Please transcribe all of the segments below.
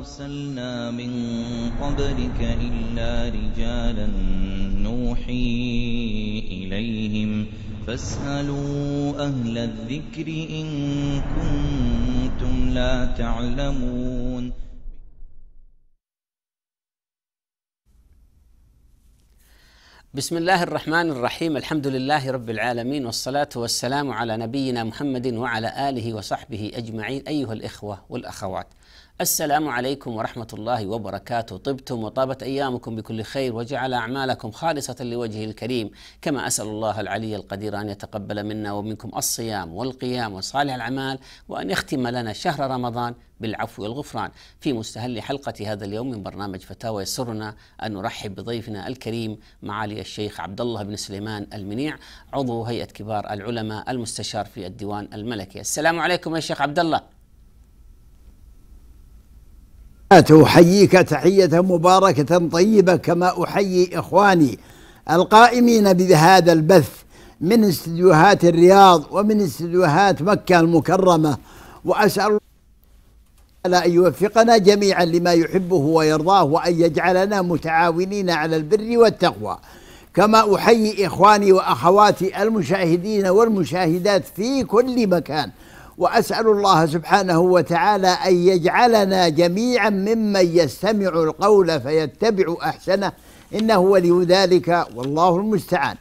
أرسلنا من قبلك إلا رجالا نوحي إليهم فاسألوا أهل الذكر إن كنتم لا تعلمون بسم الله الرحمن الرحيم الحمد لله رب العالمين والصلاة والسلام على نبينا محمد وعلى آله وصحبه أجمعين أيها الإخوة والأخوات السلام عليكم ورحمة الله وبركاته طبتم وطابت أيامكم بكل خير وجعل أعمالكم خالصة لوجهه الكريم كما أسأل الله العلي القدير أن يتقبل منا ومنكم الصيام والقيام وصالح الأعمال وأن يختم لنا شهر رمضان بالعفو والغفران في مستهل حلقة هذا اليوم من برنامج فتاوى يسرنا أن نرحب بضيفنا الكريم معالي الشيخ عبد الله بن سليمان المنيع عضو هيئة كبار العلماء المستشار في الديوان الملكي السلام عليكم يا شيخ عبد الله أحييك تحية مباركة طيبة كما أحيي إخواني القائمين بهذا البث من استديوهات الرياض ومن استديوهات مكة المكرمة وأسأل الله أن يوفقنا جميعا لما يحبه ويرضاه وأن يجعلنا متعاونين على البر والتقوى كما أحيي إخواني وأخواتي المشاهدين والمشاهدات في كل مكان واسال الله سبحانه وتعالى ان يجعلنا جميعا ممن يستمع القول فيتبع احسنه انه ولي ذلك والله المستعان.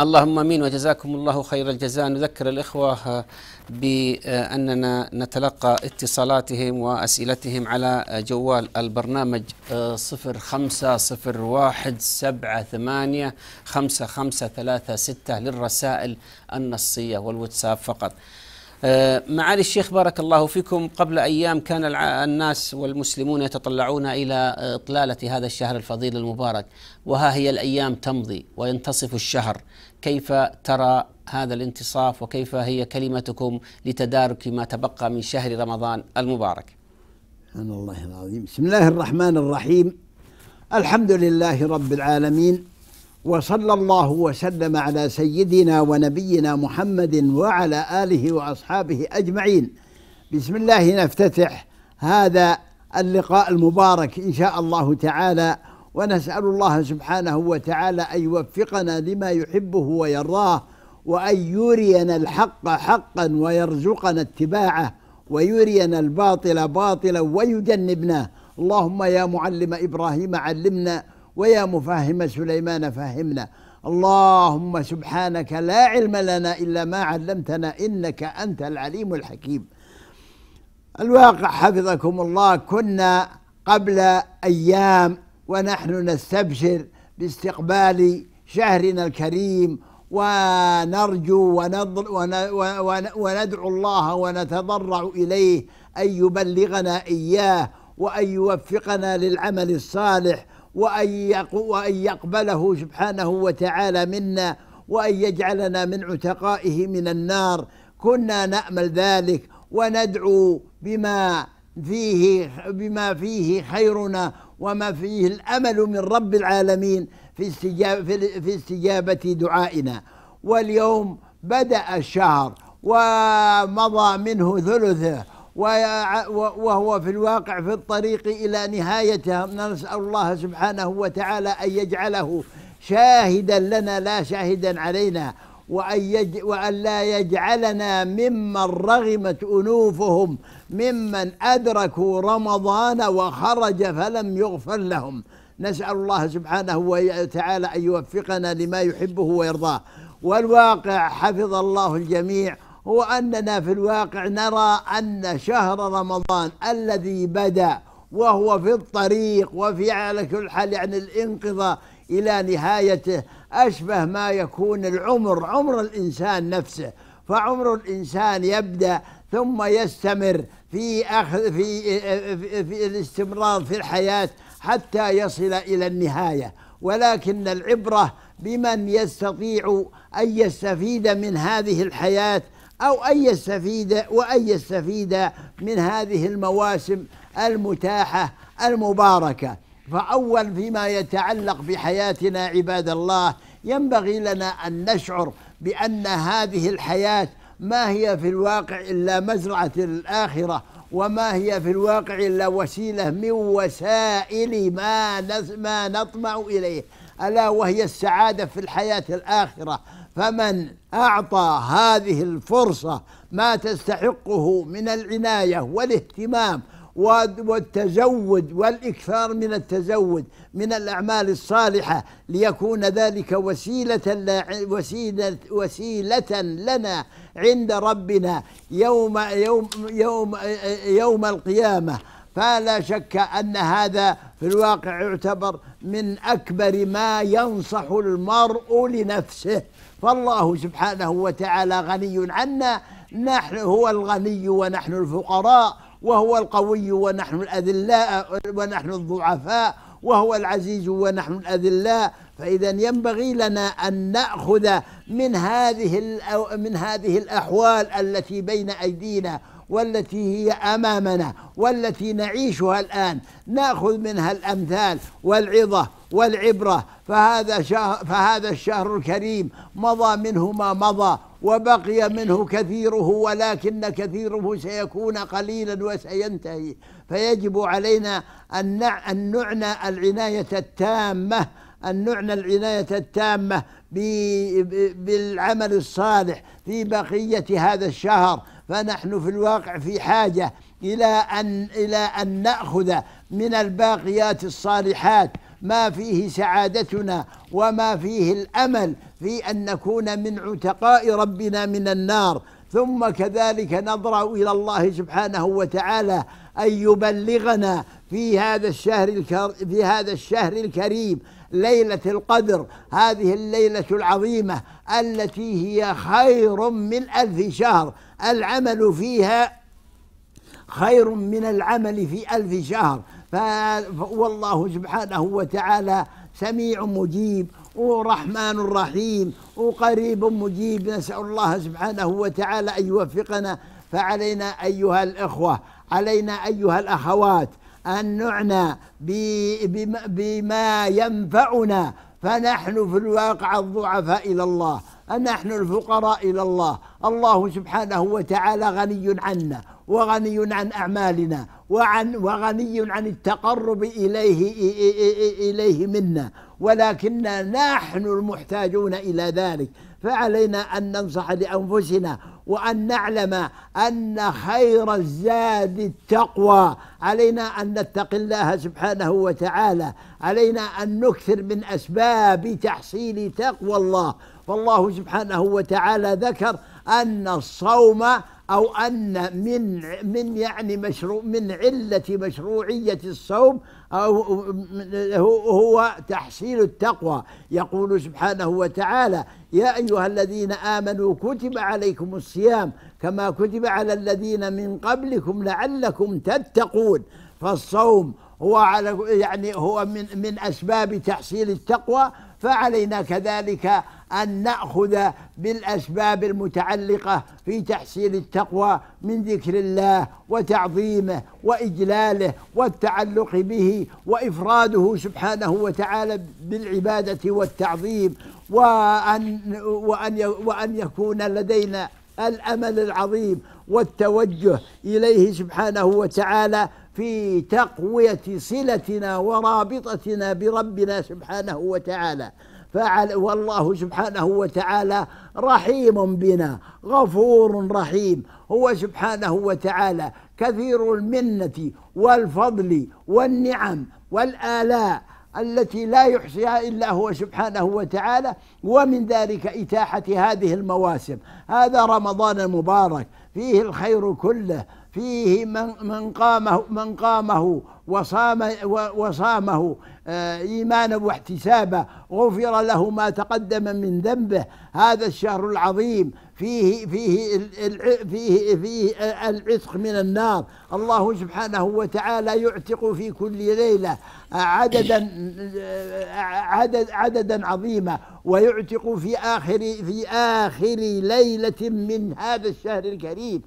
اللهم امين وجزاكم الله خير الجزاء نذكر الاخوه باننا نتلقى اتصالاتهم واسئلتهم على جوال البرنامج 0501 78 5536 للرسائل النصيه والواتساب فقط. آه، معالي الشيخ بارك الله فيكم قبل أيام كان الناس والمسلمون يتطلعون إلى آه، إطلالة هذا الشهر الفضيل المبارك وها هي الأيام تمضي وينتصف الشهر كيف ترى هذا الانتصاف وكيف هي كلمتكم لتدارك ما تبقى من شهر رمضان المبارك سبحان الله العظيم بسم الله الرحمن الرحيم الحمد لله رب العالمين وصلى الله وسلم على سيدنا ونبينا محمد وعلى اله واصحابه اجمعين بسم الله نفتتح هذا اللقاء المبارك ان شاء الله تعالى ونسال الله سبحانه وتعالى ان يوفقنا لما يحبه ويراه وان يرينا الحق حقا ويرزقنا اتباعه ويرينا الباطل باطلا ويجنبنا اللهم يا معلم ابراهيم علمنا ويا مفهم سليمان فهمنا اللهم سبحانك لا علم لنا إلا ما علمتنا إنك أنت العليم الحكيم الواقع حفظكم الله كنا قبل أيام ونحن نستبشر باستقبال شهرنا الكريم ونرجو وندعو الله ونتضرع إليه أن يبلغنا إياه وأن يوفقنا للعمل الصالح وأن يقبله سبحانه وتعالى منا وأن يجعلنا من عتقائه من النار كنا نأمل ذلك وندعو بما فيه بما فيه خيرنا وما فيه الأمل من رب العالمين في استجابة في استجابة دعائنا واليوم بدأ الشهر ومضى منه ثلثه وهو في الواقع في الطريق إلى نهايتها نسأل الله سبحانه وتعالى أن يجعله شاهدا لنا لا شاهدا علينا وأن, يج... وأن لا يجعلنا ممن رغمت أنوفهم ممن أدركوا رمضان وخرج فلم يغفر لهم نسأل الله سبحانه وتعالى أن يوفقنا لما يحبه ويرضاه والواقع حفظ الله الجميع هو أننا في الواقع نرى أن شهر رمضان الذي بدأ وهو في الطريق وفي على كل حال يعني الانقضاء إلى نهايته أشبه ما يكون العمر عمر الإنسان نفسه فعمر الإنسان يبدأ ثم يستمر في أخذ في, في, في الاستمرار في الحياة حتى يصل إلى النهاية ولكن العبرة بمن يستطيع أن يستفيد من هذه الحياة أو أن يستفيد وأن يستفيد من هذه المواسم المتاحة المباركة فأول فيما يتعلق بحياتنا عباد الله ينبغي لنا أن نشعر بأن هذه الحياة ما هي في الواقع إلا مزرعة الآخرة وما هي في الواقع إلا وسيلة من وسائل ما ما نطمع إليه ألا وهي السعادة في الحياة الآخرة فمن أعطى هذه الفرصة ما تستحقه من العناية والاهتمام والتزود والإكثار من التزود من الأعمال الصالحة ليكون ذلك وسيلة وسيلة وسيلة لنا عند ربنا يوم يوم يوم يوم القيامة فلا شك أن هذا في الواقع يعتبر من أكبر ما ينصح المرء لنفسه فالله سبحانه وتعالى غني عنا نحن هو الغني ونحن الفقراء وهو القوي ونحن الأذلاء ونحن الضعفاء وهو العزيز ونحن الأذلاء فإذا ينبغي لنا أن نأخذ من هذه من هذه الأحوال التي بين أيدينا والتي هي امامنا والتي نعيشها الان ناخذ منها الامثال والعظه والعبرة فهذا, شهر فهذا الشهر الكريم مضى منه ما مضى وبقي منه كثيره ولكن كثيره سيكون قليلا وسينتهي فيجب علينا أن نعنى العناية التامة أن نعنى العناية التامة بالعمل الصالح في بقية هذا الشهر فنحن في الواقع في حاجة إلى أن إلى أن نأخذ من الباقيات الصالحات ما فيه سعادتنا وما فيه الامل في ان نكون من عتقاء ربنا من النار ثم كذلك نضرع الى الله سبحانه وتعالى ان يبلغنا في هذا الشهر الكر في هذا الشهر الكريم ليله القدر هذه الليله العظيمه التي هي خير من الف شهر العمل فيها خير من العمل في ألف شهر والله سبحانه وتعالى سميع مجيب ورحمن رحيم وقريب مجيب نسأل الله سبحانه وتعالى أن يوفقنا فعلينا أيها الإخوة علينا أيها الأخوات أن نعنى بما ينفعنا فنحن في الواقع الضعفاء إلى الله نحن الفقراء إلى الله الله سبحانه وتعالى غني عنا وغني عن أعمالنا وعن وغني عن التقرب إليه إليه منا ولكننا نحن المحتاجون إلى ذلك فعلينا أن ننصح لأنفسنا وأن نعلم أن خير الزاد التقوى علينا أن نتقي الله سبحانه وتعالى علينا أن نكثر من أسباب تحصيل تقوى الله فالله سبحانه وتعالى ذكر أن الصوم أو أن من من يعني مشروع من علة مشروعية الصوم أو هو تحصيل التقوى يقول سبحانه وتعالى يا أيها الذين آمنوا كتب عليكم الصيام كما كتب على الذين من قبلكم لعلكم تتقون فالصوم هو على يعني هو من من اسباب تحصيل التقوى فعلينا كذلك ان ناخذ بالاسباب المتعلقه في تحصيل التقوى من ذكر الله وتعظيمه واجلاله والتعلق به وافراده سبحانه وتعالى بالعباده والتعظيم وان وان وان يكون لدينا الامل العظيم والتوجه اليه سبحانه وتعالى في تقوية صلتنا ورابطتنا بربنا سبحانه وتعالى فعل والله سبحانه وتعالى رحيم بنا غفور رحيم هو سبحانه وتعالى كثير المنة والفضل والنعم والآلاء التي لا يحصيها الا هو سبحانه وتعالى ومن ذلك اتاحه هذه المواسم هذا رمضان المبارك فيه الخير كله فيه من من قامه من قامه وصام وصامه آه، ايمانا واحتسابا غفر له ما تقدم من ذنبه هذا الشهر العظيم فيه فيه فيه فيه العتق من النار الله سبحانه وتعالى يعتق في كل ليله عددا آه، عدد عددا عظيما ويعتق في اخر في اخر ليله من هذا الشهر الكريم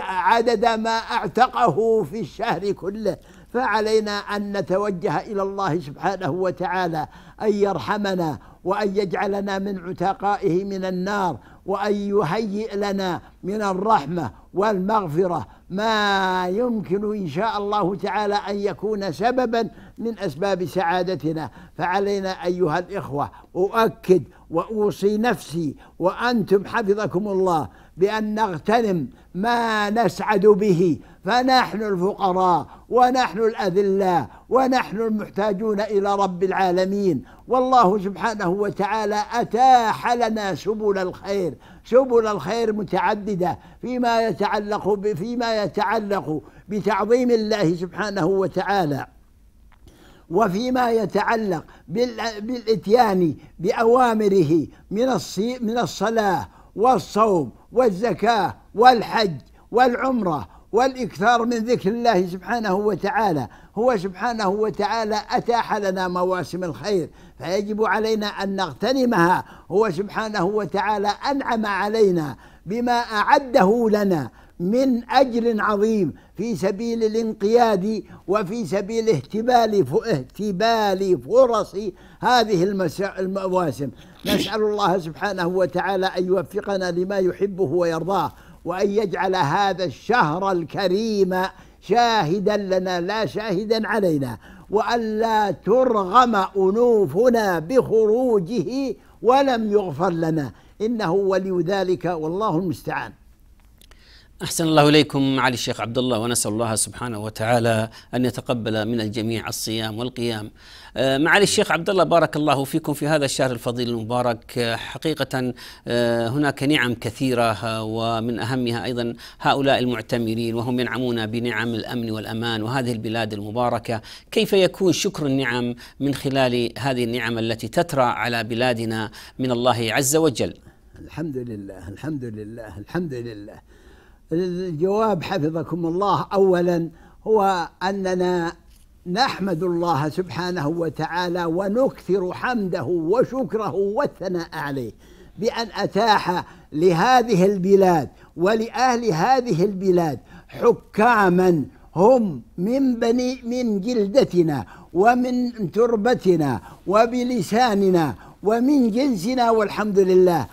عدد ما اعتقه في الشهر كله فعلينا أن نتوجه إلى الله سبحانه وتعالى أن يرحمنا وأن يجعلنا من عتقائه من النار وأن يهيئ لنا من الرحمة والمغفرة ما يمكن إن شاء الله تعالى أن يكون سببا من أسباب سعادتنا فعلينا أيها الإخوة أؤكد وأوصي نفسي وأنتم حفظكم الله بأن نغتنم ما نسعد به فنحن الفقراء ونحن الأذلة ونحن المحتاجون إلى رب العالمين والله سبحانه وتعالى أتاح لنا سبل الخير سبل الخير متعددة فيما يتعلق فيما يتعلق بتعظيم الله سبحانه وتعالى وفيما يتعلق بالاتيان بأوامره من من الصلاة والصوم والزكاة والحج والعمرة والإكثار من ذكر الله سبحانه وتعالى هو سبحانه وتعالى أتاح لنا مواسم الخير فيجب علينا أن نغتنمها هو سبحانه وتعالى أنعم علينا بما أعده لنا من أجر عظيم في سبيل الانقياد وفي سبيل اهتبال اهتبال فرص هذه المواسم نسأل الله سبحانه وتعالى أن يوفقنا لما يحبه ويرضاه وأن يجعل هذا الشهر الكريم شاهدا لنا لا شاهدا علينا وألا ترغم أنوفنا بخروجه ولم يغفر لنا إنه ولي ذلك والله المستعان أحسن الله إليكم معالي الشيخ عبد الله ونسأل الله سبحانه وتعالى أن يتقبل من الجميع الصيام والقيام. آه، معالي الشيخ عبد الله بارك الله فيكم في هذا الشهر الفضيل المبارك آه، حقيقة آه، هناك نعم كثيرة ومن أهمها أيضا هؤلاء المعتمرين وهم ينعمون بنعم الأمن والأمان وهذه البلاد المباركة كيف يكون شكر النعم من خلال هذه النعم التي تترى على بلادنا من الله عز وجل الحمد لله الحمد لله الحمد لله الجواب حفظكم الله اولا هو اننا نحمد الله سبحانه وتعالى ونكثر حمده وشكره والثناء عليه بان اتاح لهذه البلاد ولاهل هذه البلاد حكاما هم من بني من جلدتنا ومن تربتنا وبلساننا ومن جنسنا والحمد لله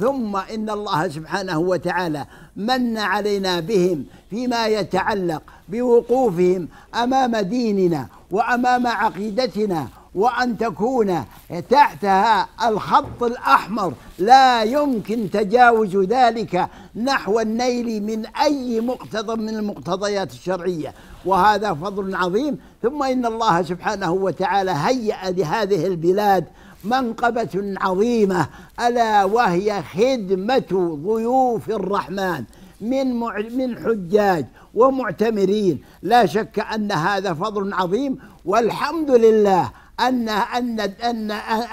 ثم إن الله سبحانه وتعالى من علينا بهم فيما يتعلق بوقوفهم أمام ديننا وأمام عقيدتنا وأن تكون تحتها الخط الأحمر لا يمكن تجاوز ذلك نحو النيل من أي مقتضى من المقتضيات الشرعية وهذا فضل عظيم ثم إن الله سبحانه وتعالى هيأ لهذه البلاد منقبة عظيمة ألا وهي خدمة ضيوف الرحمن من من حجاج ومعتمرين لا شك أن هذا فضل عظيم والحمد لله أن أن أن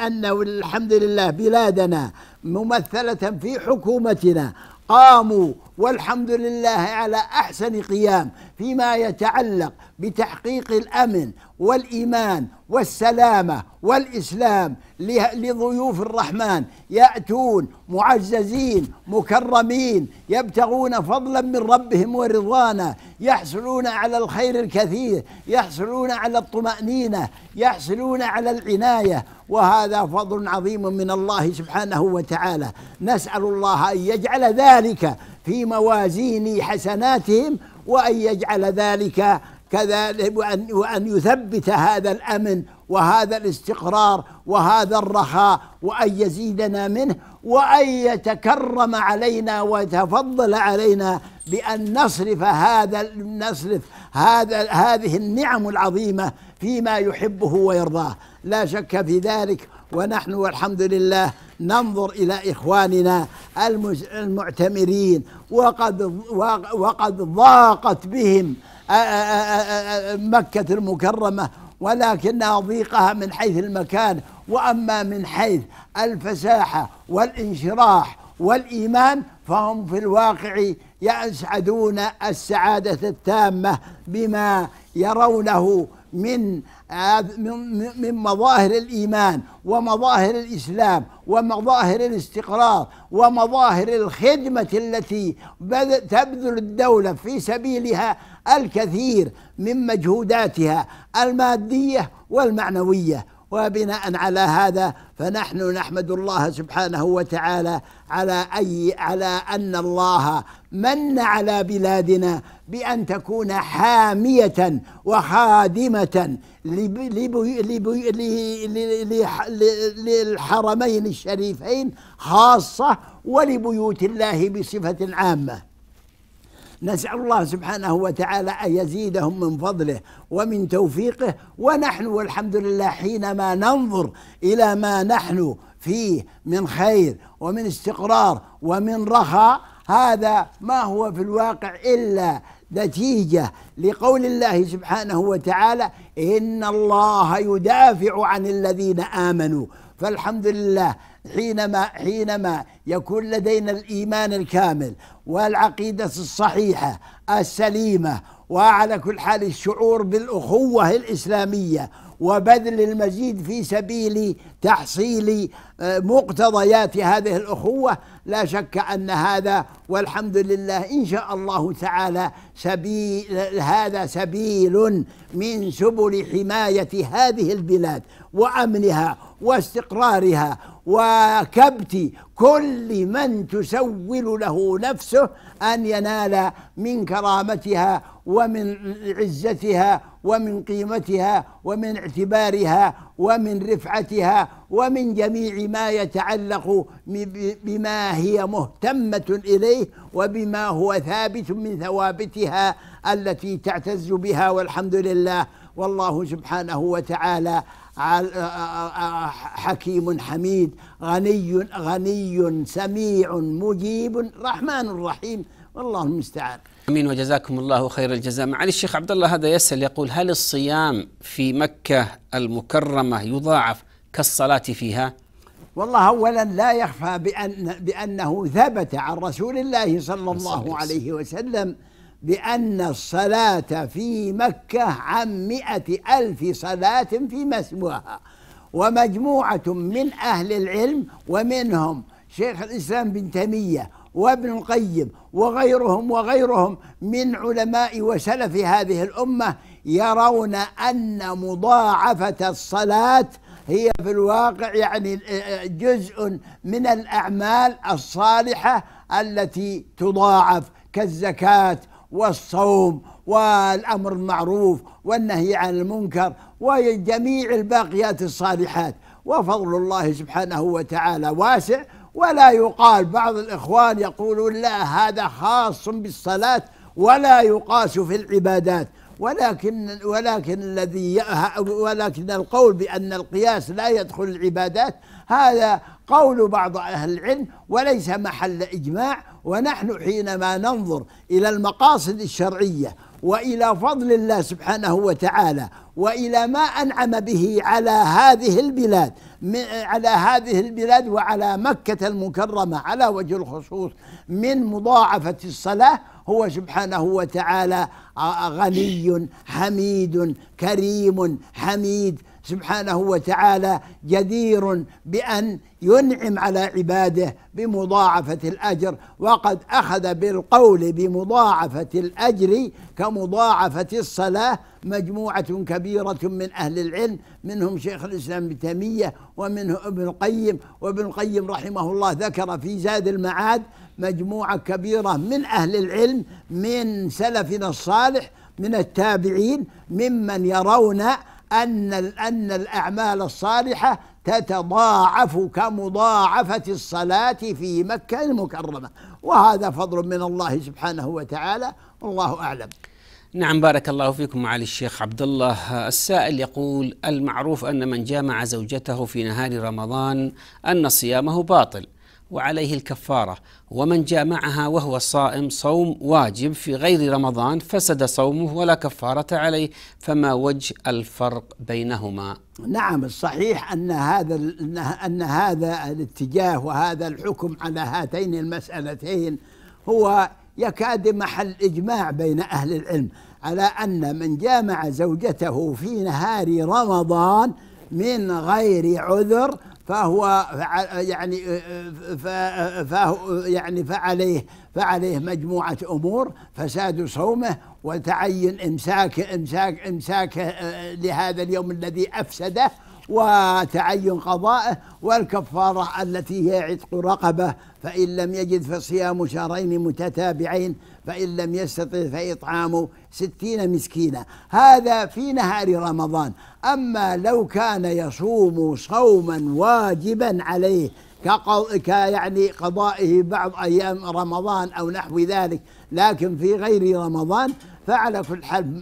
أن الحمد لله بلادنا ممثلة في حكومتنا قاموا والحمد لله على احسن قيام فيما يتعلق بتحقيق الامن والايمان والسلامه والاسلام لضيوف الرحمن ياتون معززين مكرمين يبتغون فضلا من ربهم ورضوانا يحصلون على الخير الكثير يحصلون على الطمانينه يحصلون على العنايه وهذا فضل عظيم من الله سبحانه وتعالى نسال الله ان يجعل ذلك في موازين حسناتهم وأن يجعل ذلك كذلك وأن, وأن يثبت هذا الأمن وهذا الاستقرار وهذا الرخاء وأن يزيدنا منه وأن يتكرم علينا ويتفضل علينا بأن نصرف هذا نصرف هذا هذه النعم العظيمة فيما يحبه ويرضاه لا شك في ذلك ونحن والحمد لله ننظر إلى إخواننا المعتمرين وقد وقد ضاقت بهم مكة المكرمة ولكنها ضيقها من حيث المكان واما من حيث الفساحه والانشراح والايمان فهم في الواقع يسعدون السعاده التامه بما يرونه من من مظاهر الإيمان ومظاهر الإسلام ومظاهر الاستقرار ومظاهر الخدمة التي تبذل الدولة في سبيلها الكثير من مجهوداتها المادية والمعنوية وبناء على هذا فنحن نحمد الله سبحانه وتعالى على أي على أن الله من على بلادنا بأن تكون حامية وخادمة للحرمين الشريفين خاصة ولبيوت الله بصفة عامة نسأل الله سبحانه وتعالى أن يزيدهم من فضله ومن توفيقه ونحن والحمد لله حينما ننظر إلى ما نحن فيه من خير ومن استقرار ومن رخاء هذا ما هو في الواقع إلا نتيجة لقول الله سبحانه وتعالى إن الله يدافع عن الذين آمنوا فالحمد لله حينما حينما يكون لدينا الإيمان الكامل والعقيدة الصحيحة السليمة وعلى كل حال الشعور بالأخوة الإسلامية وبذل المزيد في سبيل تحصيل آه، مقتضيات هذه الأخوة لا شك أن هذا والحمد لله إن شاء الله تعالى سبيل هذا سبيل من سبل حماية هذه البلاد وأمنها واستقرارها وكبت كل من تسول له نفسه ان ينال من كرامتها ومن عزتها ومن قيمتها ومن اعتبارها ومن رفعتها ومن جميع ما يتعلق بما هي مهتمه اليه وبما هو ثابت من ثوابتها التي تعتز بها والحمد لله والله سبحانه وتعالى حكيم حميد غني غني سميع مجيب رحمن رحيم والله المستعان امين وجزاكم الله خير الجزاء معالي الشيخ عبد الله هذا يسال يقول هل الصيام في مكه المكرمه يضاعف كالصلاه فيها والله اولا لا يخفى بأن بانه ثبت عن رسول الله صلى الله عليه وسلم بأن الصلاة في مكة عن مئة ألف صلاة في مسواها ومجموعة من أهل العلم ومنهم شيخ الإسلام بن تيمية وابن القيم وغيرهم وغيرهم من علماء وسلف هذه الأمة يرون أن مضاعفة الصلاة هي في الواقع يعني آه، جزء من الأعمال الصالحة التي تضاعف كالزكاة والصوم والأمر المعروف والنهي عن المنكر وجميع الباقيات الصالحات وفضل الله سبحانه وتعالى واسع ولا يقال بعض الإخوان يقولون لا هذا خاص بالصلاة ولا يقاس في العبادات ولكن ولكن الذي ولكن القول بأن القياس لا يدخل العبادات هذا قول بعض أهل العلم وليس محل إجماع ونحن حينما ننظر إلى المقاصد الشرعية وإلى فضل الله سبحانه وتعالى وإلى ما أنعم به على هذه البلاد على هذه البلاد وعلى مكة المكرمة على وجه الخصوص من مضاعفة الصلاة هو سبحانه وتعالى غني حميد كريم حميد سبحانه وتعالى جدير بأن ينعم على عباده بمضاعفة الأجر وقد أخذ بالقول بمضاعفة الأجر كمضاعفة الصلاة مجموعة كبيرة من أهل العلم منهم شيخ الإسلام ابن تيمية ومنه ابن القيم وابن القيم رحمه الله ذكر في زاد المعاد مجموعة كبيرة من أهل العلم من سلفنا الصالح من التابعين ممن يرون أن أن الأعمال الصالحة تتضاعف كمضاعفة الصلاة في مكة المكرمة وهذا فضل من الله سبحانه وتعالى والله أعلم نعم بارك الله فيكم معالي الشيخ عبد الله السائل يقول المعروف أن من جامع زوجته في نهار رمضان أن صيامه باطل وعليه الكفارة ومن جامعها وهو صائم صوم واجب في غير رمضان فسد صومه ولا كفارة عليه فما وجه الفرق بينهما نعم الصحيح أن هذا أن هذا الاتجاه وهذا الحكم على هاتين المسألتين هو يكاد محل إجماع بين أهل العلم على أن من جامع زوجته في نهار رمضان من غير عذر فهو يعني آه، آه، آه، فهو يعني فعليه فعليه مجموعة أمور فساد صومه وتعين إمساك إمساك إمساك لهذا اليوم الذي أفسده وتعين قضائه والكفارة التي هي عتق رقبة فإن لم يجد فصيام شهرين متتابعين فإن لم يستطع فإطعام ستين مسكينا هذا في نهار رمضان أما لو كان يصوم صوما واجبا عليه كيعني قضائه بعض أيام رمضان أو نحو ذلك لكن في غير رمضان فعلى كل حال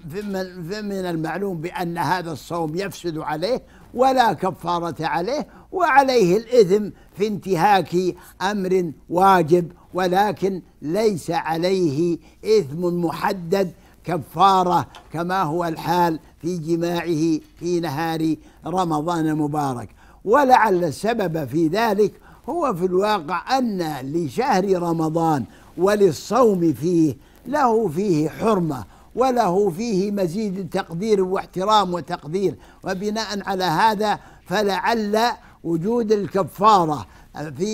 من المعلوم بأن هذا الصوم يفسد عليه ولا كفارة عليه وعليه الإثم في انتهاك أمر واجب ولكن ليس عليه إثم محدد كفارة كما هو الحال في جماعه في نهار رمضان المبارك ولعل السبب في ذلك هو في الواقع أن لشهر رمضان وللصوم فيه له فيه حرمة وله فيه مزيد تقدير واحترام وتقدير وبناء على هذا فلعل وجود الكفاره في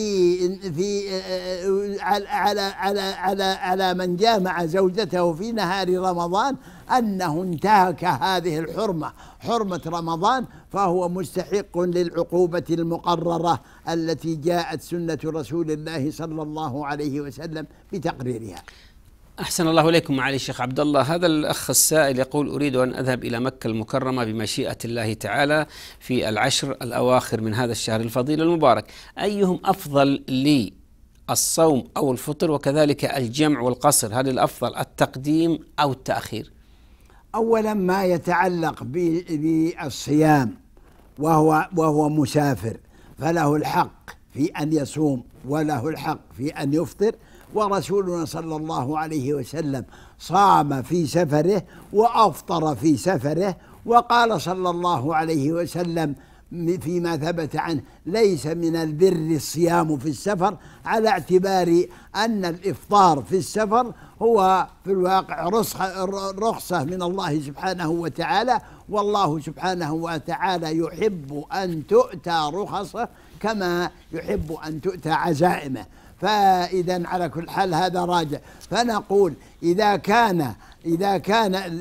في آه، آه، على على على على, على من جامع زوجته في نهار رمضان انه انتهك هذه الحرمه حرمه رمضان فهو مستحق للعقوبه المقرره التي جاءت سنه رسول الله صلى الله عليه وسلم بتقريرها أحسن الله إليكم معالي الشيخ عبد الله هذا الأخ السائل يقول أريد أن أذهب إلى مكة المكرمة بمشيئة الله تعالى في العشر الأواخر من هذا الشهر الفضيل المبارك أيهم أفضل لي الصوم أو الفطر وكذلك الجمع والقصر هل الأفضل التقديم أو التأخير أولا ما يتعلق بالصيام وهو, وهو مسافر فله الحق في أن يصوم وله الحق في أن يفطر ورسولنا صلى الله عليه وسلم صام في سفره وافطر في سفره وقال صلى الله عليه وسلم فيما ثبت عنه ليس من البر الصيام في السفر على اعتبار ان الافطار في السفر هو في الواقع رخصه من الله سبحانه وتعالى والله سبحانه وتعالى يحب ان تؤتى رخصه كما يحب ان تؤتى عزائمه فإذا على كل حال هذا راجع فنقول إذا كان إذا كان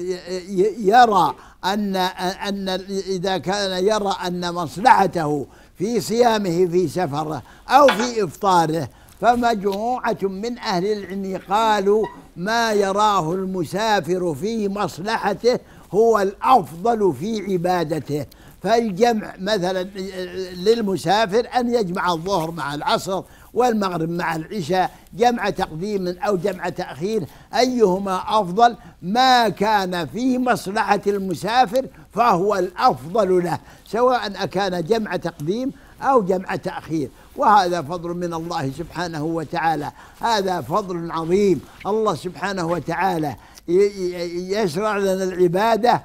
يرى أن أن إذا كان يرى أن مصلحته في صيامه في سفره أو في إفطاره فمجموعة من أهل العلم قالوا ما يراه المسافر في مصلحته هو الأفضل في عبادته فالجمع مثلا للمسافر أن يجمع الظهر مع العصر والمغرب مع العشاء جمع تقديم أو جمع تأخير أيهما أفضل ما كان في مصلحة المسافر فهو الأفضل له سواء أكان جمع تقديم أو جمع تأخير وهذا فضل من الله سبحانه وتعالى هذا فضل عظيم الله سبحانه وتعالى يشرع لنا العبادة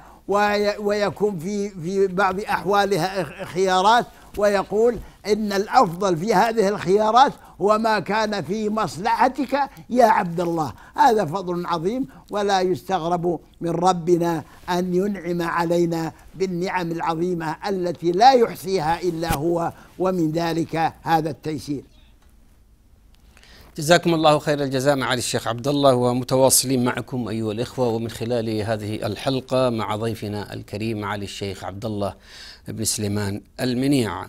ويكون في في بعض أحوالها خيارات ويقول إن الأفضل في هذه الخيارات هو ما كان في مصلحتك يا عبد الله هذا فضل عظيم ولا يستغرب من ربنا أن ينعم علينا بالنعم العظيمة التي لا يحصيها إلا هو ومن ذلك هذا التيسير جزاكم الله خير الجزاء معالي الشيخ عبد الله ومتواصلين معكم ايها الاخوه ومن خلال هذه الحلقه مع ضيفنا الكريم معالي الشيخ عبد الله بن سليمان المنيع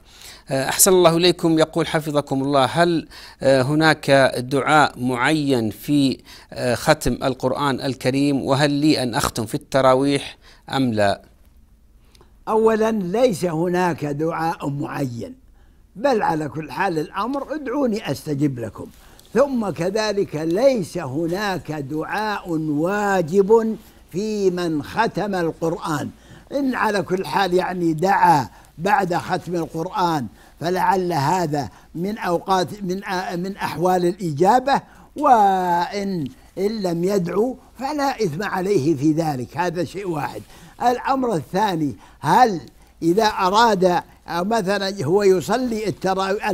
آه، أحسن الله إليكم يقول حفظكم الله هل آه، هناك دعاء معين في آه، ختم القرآن الكريم وهل لي أن أختم في التراويح أم لا أولا ليس هناك دعاء معين بل على كل حال الأمر ادعوني أستجب لكم ثم كذلك ليس هناك دعاء واجب في من ختم القرآن إن على كل حال يعني دعا بعد ختم القرآن فلعل هذا من أوقات من من أحوال الإجابة وإن إن لم يدعو فلا إثم عليه في ذلك هذا شيء واحد الأمر الثاني هل إذا أراد مثلا هو يصلي التراويح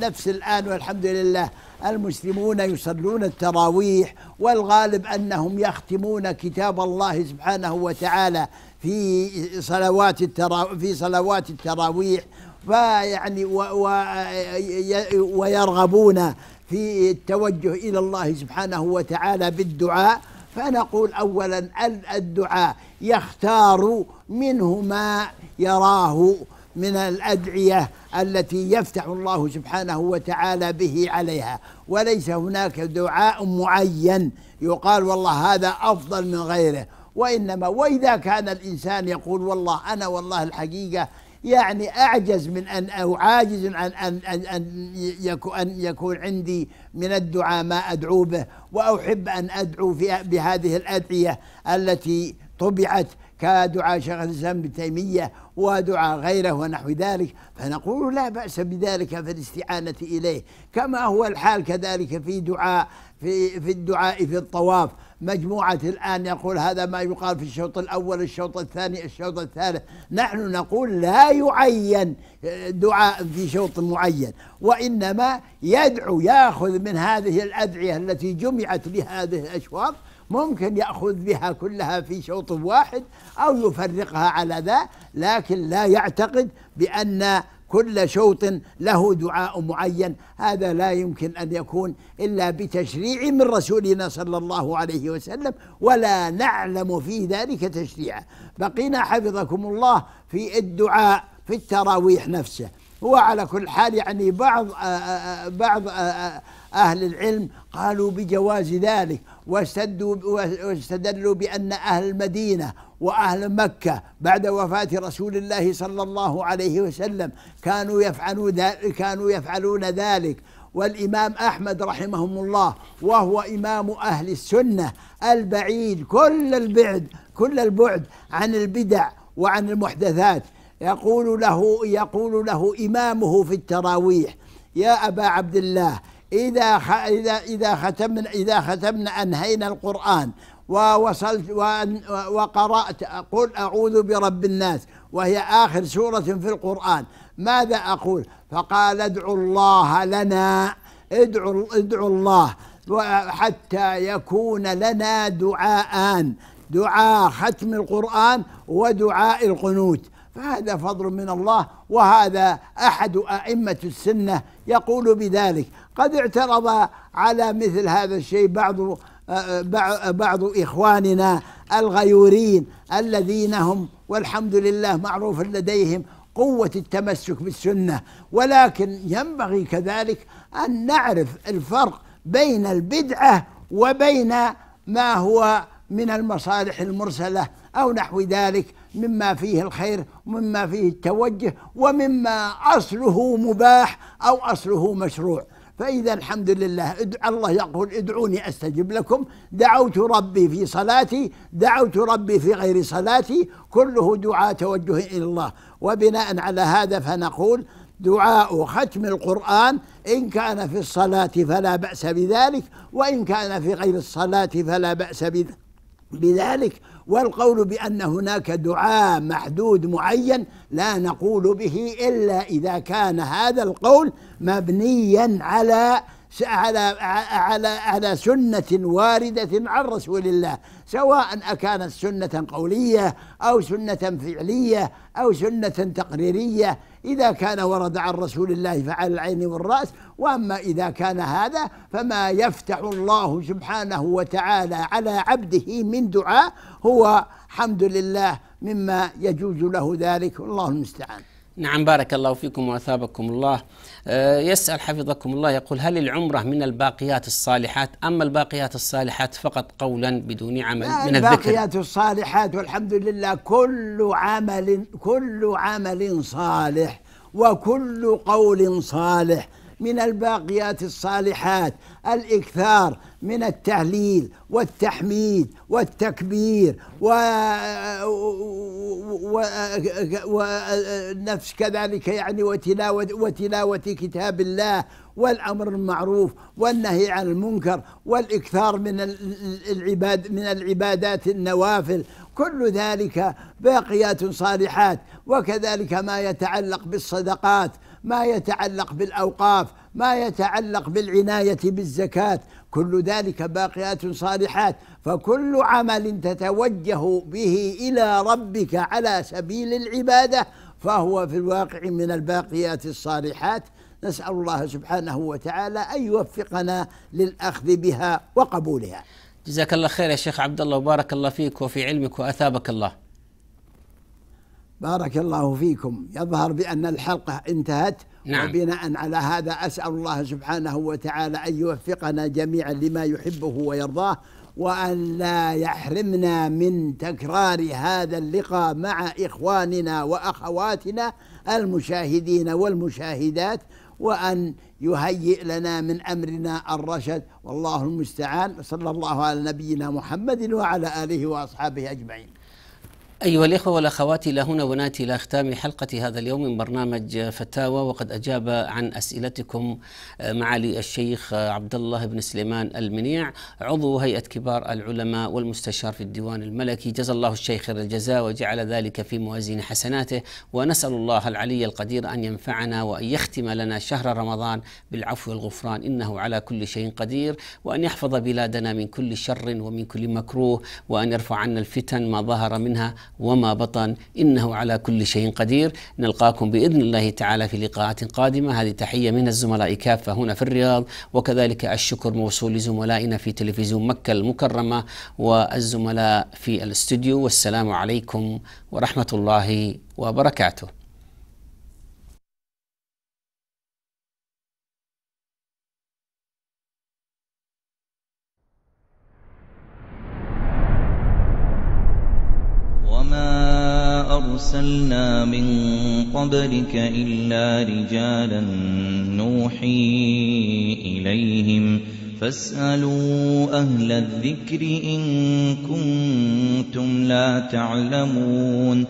نفس الآن والحمد لله المسلمون يصلون التراويح والغالب أنهم يختمون كتاب الله سبحانه وتعالى في صلوات الترا في صلوات التراويح فيعني ويرغبون في التوجه الى الله سبحانه وتعالى بالدعاء فنقول اولا الدعاء يختار منه ما يراه من الادعيه التي يفتح الله سبحانه وتعالى به عليها وليس هناك دعاء معين يقال والله هذا افضل من غيره وإنما وإذا كان الإنسان يقول والله أنا والله الحقيقة يعني أعجز من أن أو عاجز عن أن أن أن يكون, أن يكون عندي من الدعاء ما أدعو به وأحب أن أدعو في بهذه الأدعية التي طبعت كدعاء شيخ الإسلام ابن تيمية ودعاء غيره ونحو ذلك فنقول لا بأس بذلك في الاستعانة إليه كما هو الحال كذلك في دعاء في في الدعاء في الطواف مجموعة الآن يقول هذا ما يقال في الشوط الأول الشوط الثاني الشوط الثالث نحن نقول لا يعين آه، دعاء في شوط معين وإنما يدعو يأخذ من هذه الأدعية التي جمعت لهذه الأشواط ممكن يأخذ بها كلها في شوط واحد أو يفرقها على ذا لكن لا يعتقد بأن كل شوط له دعاء معين هذا لا يمكن ان يكون الا بتشريع من رسولنا صلى الله عليه وسلم ولا نعلم في ذلك تشريعا بقينا حفظكم الله في الدعاء في التراويح نفسه وعلى كل حال يعني بعض آآ آه، آه، آه، بعض آآ أهل العلم قالوا بجواز ذلك واستدوا واستدلوا بأن أهل المدينة واهل مكه بعد وفاه رسول الله صلى الله عليه وسلم كانوا يفعلون كانوا يفعلون ذلك والامام احمد رحمهم الله وهو امام اهل السنه البعيد كل البعد كل البعد عن البدع وعن المحدثات يقول له يقول له امامه في التراويح يا ابا عبد الله اذا اذا اذا ختمنا اذا ختمنا انهينا القران ووصلت وقرأت قل أعوذ برب الناس وهي آخر سورة في القرآن ماذا أقول فقال ادعوا الله لنا ادعوا ادعوا الله حتى يكون لنا دعاءان دعاء ختم القرآن ودعاء القنوت فهذا فضل من الله وهذا أحد أئمة السنة يقول بذلك قد اعترض على مثل هذا الشيء بعض بعض إخواننا الغيورين الذين هم والحمد لله معروف لديهم قوة التمسك بالسنة ولكن ينبغي كذلك أن نعرف الفرق بين البدعة وبين ما هو من المصالح المرسلة أو نحو ذلك مما فيه الخير مما فيه التوجه ومما أصله مباح أو أصله مشروع فإذا الحمد لله الله يقول ادعوني أستجب لكم دعوت ربي في صلاتي دعوت ربي في غير صلاتي كله دعاء توجه إلى الله وبناء على هذا فنقول دعاء ختم القرآن إن كان في الصلاة فلا بأس بذلك وإن كان في غير الصلاة فلا بأس بذلك والقول بأن هناك دعاء محدود معين لا نقول به إلا إذا كان هذا القول مبنيا على على على على سنة واردة عن رسول الله سواء أكانت سنة قولية أو سنة فعلية أو سنة تقريرية إذا كان ورد عن رسول الله فعلى العين والرأس وأما إذا كان هذا فما يفتح الله سبحانه وتعالى على عبده من دعاء هو حمد لله مما يجوز له ذلك والله المستعان نعم بارك الله فيكم واثابكم الله. آه، يسال حفظكم الله يقول هل العمره من الباقيات الصالحات اما الباقيات الصالحات فقط قولا بدون عمل من الذكر؟ الباقيات الصالحات والحمد لله كل عمل كل عمل صالح وكل قول صالح من الباقيات الصالحات الاكثار من التهليل والتحميد والتكبير والنفس كذلك يعني وتلاوة, وتلاوة كتاب الله والأمر المعروف والنهي عن المنكر والإكثار من العباد من العبادات النوافل كل ذلك باقيات صالحات وكذلك ما يتعلق بالصدقات ما يتعلق بالأوقاف ما يتعلق بالعناية بالزكاة كل ذلك باقيات صالحات فكل عمل تتوجه به إلى ربك على سبيل العبادة فهو في الواقع من الباقيات الصالحات نسأل الله سبحانه وتعالى أن يوفقنا للأخذ بها وقبولها جزاك الله خير يا شيخ عبد الله وبارك الله فيك وفي علمك وأثابك الله بارك الله فيكم يظهر بأن الحلقة انتهت نعم. وبناء على هذا أسأل الله سبحانه وتعالى أن يوفقنا جميعا لما يحبه ويرضاه وأن لا يحرمنا من تكرار هذا اللقاء مع إخواننا وأخواتنا المشاهدين والمشاهدات وأن يهيئ لنا من أمرنا الرشد والله المستعان صلى الله على نبينا محمد وعلى آله وأصحابه أجمعين أيها الإخوة والأخوات إلى هنا ونأتي إلى ختام حلقة هذا اليوم من برنامج فتاوى وقد أجاب عن أسئلتكم آه، معالي الشيخ آه، عبد الله بن سليمان المنيع عضو هيئة كبار العلماء والمستشار في الديوان الملكي جزا الله الشيخ خير الجزاء وجعل ذلك في موازين حسناته ونسأل الله العلي القدير أن ينفعنا وأن يختم لنا شهر رمضان بالعفو والغفران إنه على كل شيء قدير وأن يحفظ بلادنا من كل شر ومن كل مكروه وأن يرفع عنا الفتن ما ظهر منها وما بطن إنه على كل شيء قدير نلقاكم بإذن الله تعالى في لقاءات قادمة هذه تحية من الزملاء كافة هنا في الرياض وكذلك الشكر موصول لزملائنا في تلفزيون مكة المكرمة والزملاء في الاستوديو والسلام عليكم ورحمة الله وبركاته أَرْسَلْنَا مِن قَبْلِكَ إِلَّا رِجَالًا نُّوحِي إِلَيْهِمْ فَاسْأَلُوا أَهْلَ الذِّكْرِ إِن كُنتُمْ لَا تَعْلَمُونَ